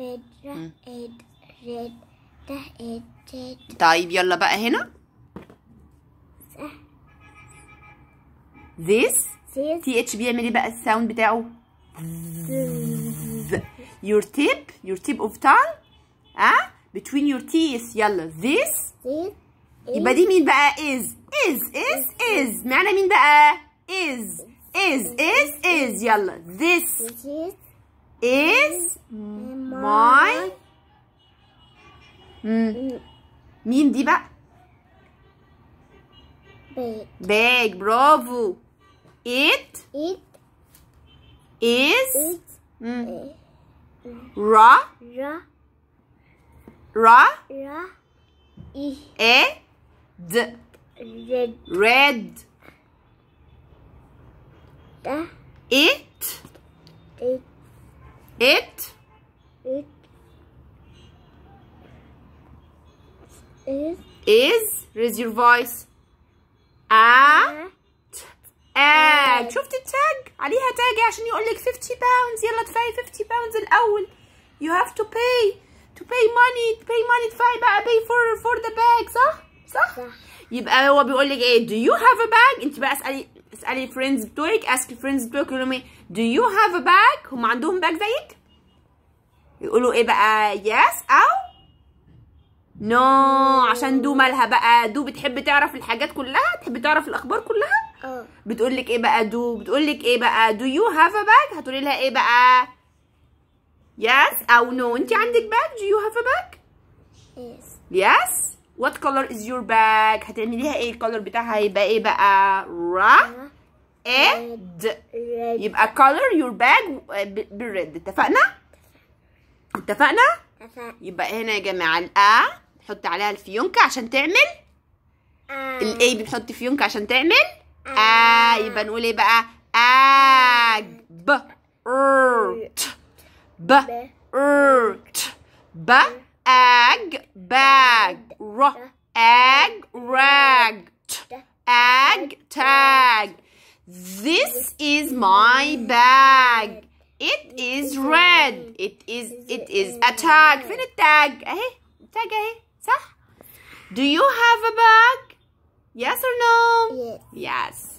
بدرة إد ردة إد طيب يلا بقى هنا this th بيعمل ايه بقى الساوند بتاعه your tip your tip of tongue ها between your teeth يلا this يبقى دي مين بقى is is is is معنى مين بقى is is is is يلا this is my mm. Min, ba? Big. bravo. It, it is it, hmm. ra, ra, ra, e, d, red, red. It, it it. It. Is. Is. Raise your voice. A. تاج شفتي التاج عليها تاج عشان يقول لك 50 باوندز يلا ادفعي 50 باوندز الاول you have to pay to pay money to pay money تدفعي بقى pay for for the bag صح صح, صح. يبقى هو بيقول لك ايه do you have a bag انت بقى اسالي تسالي الفريندز بتوعك اسك الفريندز بتوعك يقول لهم ايه دو يو هاف ا باك هم عندهم باك زيك يقولوا ايه بقى يس او نو عشان دو مالها بقى دو بتحب تعرف الحاجات كلها تحب تعرف الاخبار كلها اه بتقول لك ايه بقى دو بتقول لك ايه بقى دو يو هاف ا باك هتقولي لها ايه بقى يس او نو انت عندك باك دو يو هاف ا باك يس يس What color is your bag هتعمليها ايه الكولر بتاعها هيبقى ايه بقى را red يبقى color your bag بالريد اتفقنا اتفقنا يبقى هنا يا جماعه الا نحط عليها الفيونكه عشان تعمل آه. الاي بنحط فيونكه عشان تعمل آ آه. آه، يبقى نقول ايه بقى آج ب ارت ب ارت ب Ag, bag. R, ag, rag. T, ag, tag. This is my bag. It is red. It is, it is a tag. فين tag. اهي eh? tag. اهي eh? صح؟ Do you have a bag? Yes or no? Yes. yes.